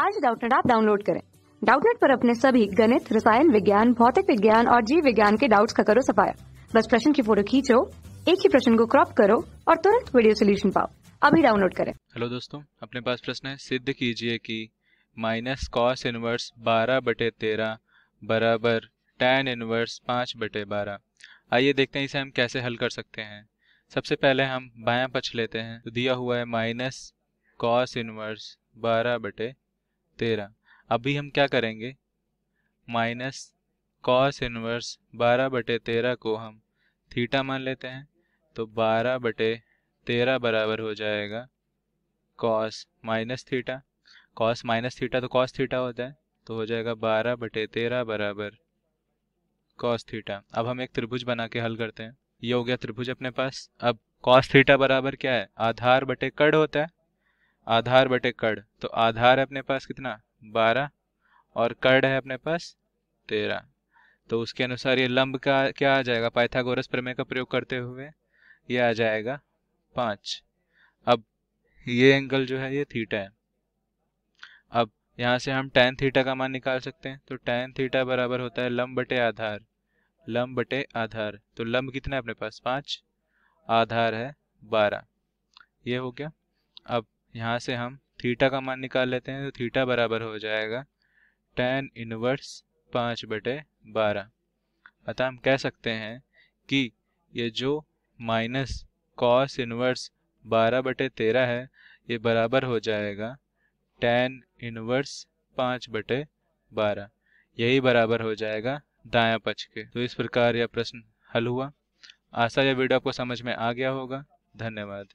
आज डाउटनेट आप डाउनलोड करें डाउटनेट पर अपने सभी गणित रसायन विज्ञान भौतिक विज्ञान और जीव विज्ञान के डाउट्स का करो सफाया बस प्रश्न की फोटो खींचो एक ही प्रश्न को क्रॉप करो और तुरंत वीडियो सोल्यूशन पाओ अभी डाउनलोड करें हेलो दोस्तों अपने पास प्रश्न है सिद्ध कीजिए कि माइनस कॉस इनवर्स बारह बटे तेरह बराबर टेन इनवर्स पाँच बटे बारह आइए देखते हैं इसे हम कैसे हल कर सकते हैं सबसे पहले हम बायां पक्ष लेते हैं तो दिया हुआ है माइनस कॉस इनवर्स बारह बटे तेरह अभी हम क्या करेंगे माइनस कॉस इनवर्स बारह बटे तेरह को हम थीटा मान लेते हैं तो बारह बटे तेरह बराबर हो जाएगा cos minus theta cos minus theta तो कॉस थीटा होता है तो हो जाएगा बारह बटे तेरह बराबर कॉस थीटा अब हम एक त्रिभुज बना के हल करते हैं ये हो गया त्रिभुज अपने पास अब कॉस थीटा बराबर क्या है आधार बटे कड़ होता है आधार बटे कर्ड तो आधार है अपने पास कितना बारह और कर्ड है अपने पास तेरह तो उसके अनुसार ये लंब का क्या आ जाएगा पाइथागोरस प्रमेय का प्रयोग करते हुए ये आ जाएगा पाँच अब ये एंगल जो है ये थीटा है अब यहाँ से हम टैन थीटा का मान निकाल सकते हैं तो टैन थीटा बराबर होता है लंब बटे आधार लंब बटे आधार तो लंब कितना है अपने पास पाँच आधार है बारह ये हो गया अब यहाँ से हम थीटा का मान निकाल लेते हैं तो थीटा बराबर हो जाएगा टेन इनवर्स पाँच बटे बारह अतः हम कह सकते हैं कि ये जो माइनस कॉस इनवर्स बारह बटे तेरह है ये बराबर हो जाएगा टेन इनवर्स पाँच बटे बारह यही बराबर हो जाएगा दायां पक्ष के तो इस प्रकार यह प्रश्न हल हुआ आशा यह वीडियो आपको समझ में आ गया होगा धन्यवाद